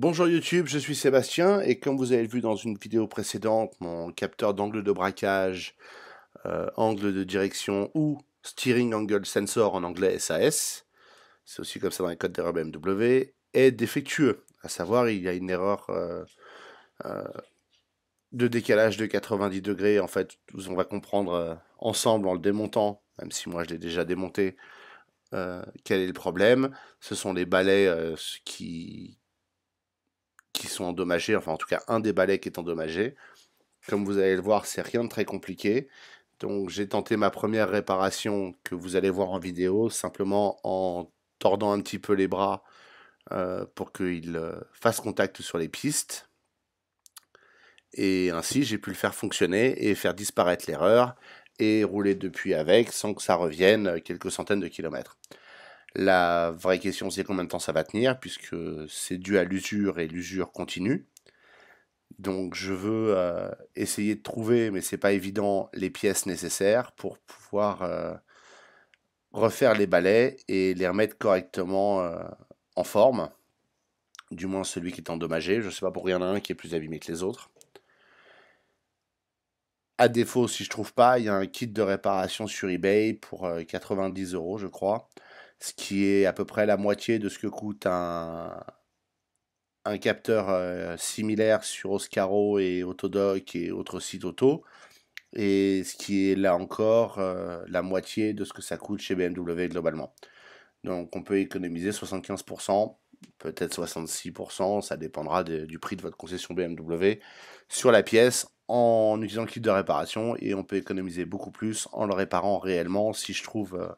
Bonjour YouTube, je suis Sébastien et comme vous avez vu dans une vidéo précédente, mon capteur d'angle de braquage, euh, angle de direction ou Steering Angle Sensor en anglais SAS, c'est aussi comme ça dans les codes d'erreur BMW, est défectueux. À savoir, il y a une erreur euh, euh, de décalage de 90 degrés. En fait, on va comprendre ensemble en le démontant, même si moi je l'ai déjà démonté, quel est le problème. Ce sont les balais qui, sont endommagés, enfin en tout cas un des balais qui est endommagé. Comme vous allez le voir, c'est rien de très compliqué. Donc j'ai tenté ma première réparation que vous allez voir en vidéo, simplement en tordant un petit peu les bras euh, pour qu'ils fassent euh, fasse contact sur les pistes. Et ainsi j'ai pu le faire fonctionner et faire disparaître l'erreur et rouler depuis avec sans que ça revienne quelques centaines de kilomètres. La vraie question, c'est combien de temps ça va tenir, puisque c'est dû à l'usure et l'usure continue. Donc je veux euh, essayer de trouver, mais c'est pas évident, les pièces nécessaires pour pouvoir euh, refaire les balais et les remettre correctement euh, en forme. Du moins celui qui est endommagé. Je sais pas pour rien y en a un qui est plus abîmé que les autres. À défaut, si je trouve pas, il y a un kit de réparation sur eBay pour 90 euros, je crois ce qui est à peu près la moitié de ce que coûte un, un capteur euh, similaire sur Oscaro et Autodoc et autres sites auto, et ce qui est là encore euh, la moitié de ce que ça coûte chez BMW globalement. Donc on peut économiser 75%, peut-être 66%, ça dépendra du prix de votre concession BMW, sur la pièce en utilisant le kit de réparation, et on peut économiser beaucoup plus en le réparant réellement si je trouve... Euh,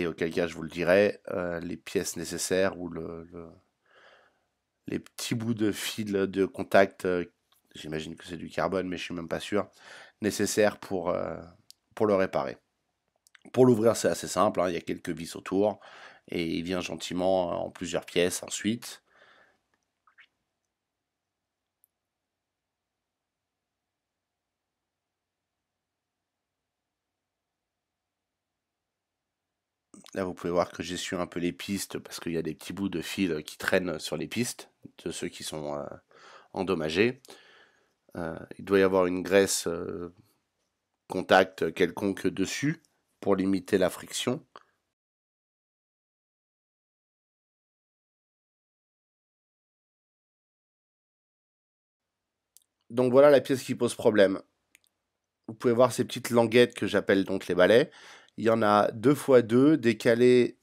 et auquel cas je vous le dirai, euh, les pièces nécessaires ou les petits bouts de fil de contact, euh, j'imagine que c'est du carbone, mais je suis même pas sûr, nécessaires pour, euh, le réparer. Pour l'ouvrir, c'est assez simple, hein, il y a quelques vis autour, et il vient gentiment en plusieurs pièces ensuite. Là, vous pouvez voir que j'essuie un peu les pistes parce qu'il y a des petits bouts de fil qui traînent sur les pistes de ceux qui sont euh, endommagés. Euh, il doit y avoir une graisse euh, contact quelconque dessus pour limiter la friction. Donc voilà la pièce qui pose problème. Vous pouvez voir ces petites languettes que j'appelle donc les balais. Il y en a deux fois deux décalés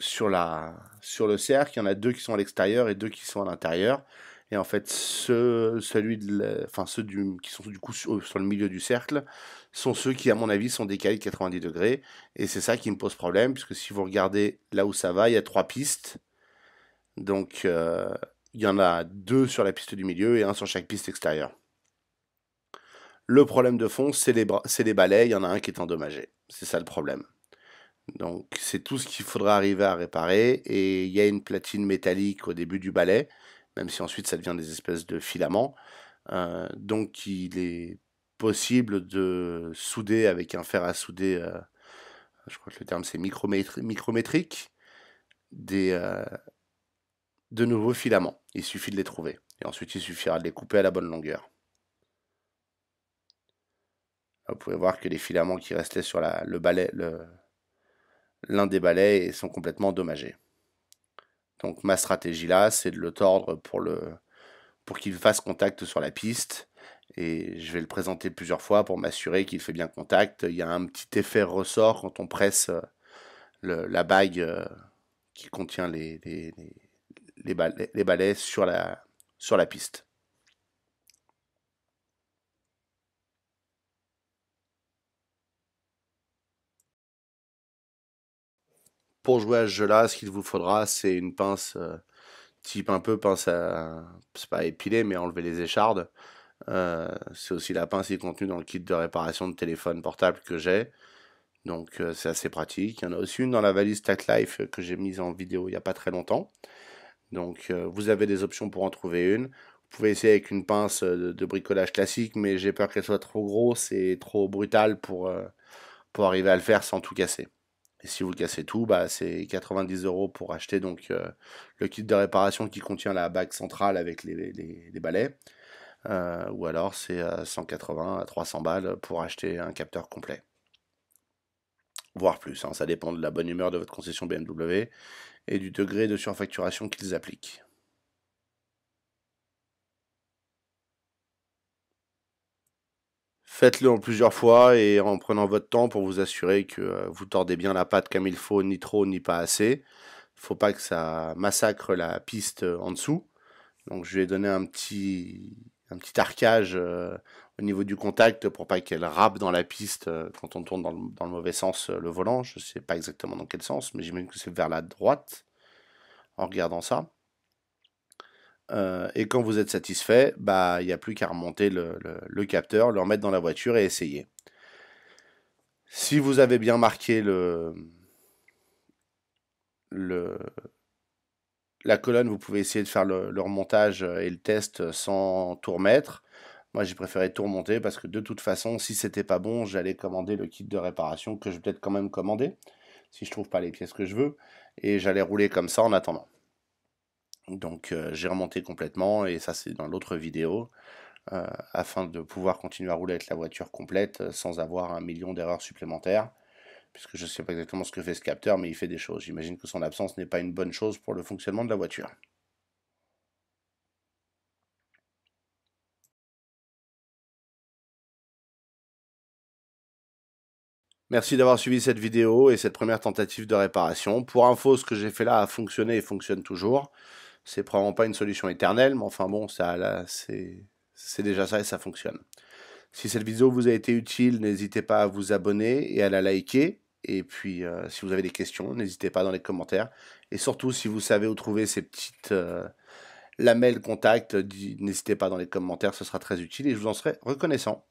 sur, la, sur le cercle. Il y en a deux qui sont à l'extérieur et deux qui sont à l'intérieur. Et en fait, ceux, celui de, ceux qui sont du coup euh, sur, le milieu du cercle sont ceux qui, à mon avis, sont décalés de 90 degrés. Et c'est ça qui me pose problème, puisque si vous regardez là où ça va, il y a trois pistes. Donc, euh, il y en a deux sur la piste du milieu et un sur chaque piste extérieure. Le problème de fond, c'est les, balais, il y en a un qui est endommagé. C'est ça le problème. Donc c'est tout ce qu'il faudra arriver à réparer. Et il y a une platine métallique au début du balai, même si ensuite ça devient des espèces de filaments. Euh, donc il est possible de souder avec un fer à souder, euh, je crois que le terme c'est micrométrique, des, euh, de nouveaux filaments. Il suffit de les trouver. Et ensuite il suffira de les couper à la bonne longueur. Vous pouvez voir que les filaments qui restaient sur le balai, l'un des balais sont complètement endommagés. Donc ma stratégie là, c'est de le tordre pour, qu'il fasse contact sur la piste. Et je vais le présenter plusieurs fois pour m'assurer qu'il fait bien contact. Il y a un petit effet ressort quand on presse euh, la bague euh, qui contient les, balais, sur la piste. pour jouer à ce jeu-là, ce qu'il vous faudra, c'est une pince euh, type un peu pince à. C'est pas épiler, mais enlever les échardes. Euh, c'est aussi la pince qui est contenue dans le kit de réparation de téléphone portable que j'ai. Donc euh, c'est assez pratique. Il y en a aussi une dans la valise Life que j'ai mise en vidéo il n'y a pas très longtemps. Donc vous avez des options pour en trouver une. Vous pouvez essayer avec une pince de, bricolage classique, mais j'ai peur qu'elle soit trop grosse et trop brutale pour, pour arriver à le faire sans tout casser. Et si vous cassez tout, bah, c'est 90 euros pour acheter donc euh, le kit de réparation qui contient la bague centrale avec les, balais. Euh, ou alors c'est 180 euh, à 300 balles pour acheter un capteur complet. Voire plus, hein, ça dépend de la bonne humeur de votre concession BMW et du degré de surfacturation qu'ils appliquent. Faites-le en plusieurs fois et en prenant votre temps pour vous assurer que euh, vous tordez bien la pâte comme il faut, ni trop, ni pas assez. Faut pas que ça massacre la piste euh, en dessous. Donc je vais donner un petit, un petit arcage euh, au niveau du contact pour pas qu'elle râpe dans la piste quand on tourne dans le, mauvais sens le volant. Je sais pas exactement dans quel sens, mais j'imagine que c'est vers la droite en regardant ça. Euh, et quand vous êtes satisfait, bah, il n'y a plus qu'à remonter le, capteur, le remettre dans la voiture et essayer. Si vous avez bien marqué le, le la colonne, vous pouvez essayer de faire le, remontage et le test sans tout remettre. Moi, j'ai préféré tout remonter parce que de toute façon, si ce c'était pas bon, j'allais commander le kit de réparation que je vais peut-être quand même commander si je trouve pas les pièces que je veux et j'allais rouler comme ça en attendant. Donc euh, j'ai remonté complètement, et ça c'est dans l'autre vidéo, euh, afin de pouvoir continuer à rouler avec la voiture complète euh, sans avoir un million d'erreurs supplémentaires, puisque je ne sais pas exactement ce que fait ce capteur, mais il fait des choses. J'imagine que son absence n'est pas une bonne chose pour le fonctionnement de la voiture. Merci d'avoir suivi cette vidéo et cette première tentative de réparation. Pour info, ce que j'ai fait là a fonctionné et fonctionne toujours. C'est probablement pas une solution éternelle, mais enfin bon, ça, là, c'est déjà ça et ça fonctionne. Si cette vidéo vous a été utile, n'hésitez pas à vous abonner et à la liker. Et puis, euh, si vous avez des questions, n'hésitez pas dans les commentaires. Et surtout, si vous savez où trouver ces petites euh, lamelles contact, n'hésitez pas dans les commentaires, ce sera très utile et je vous en serai reconnaissant.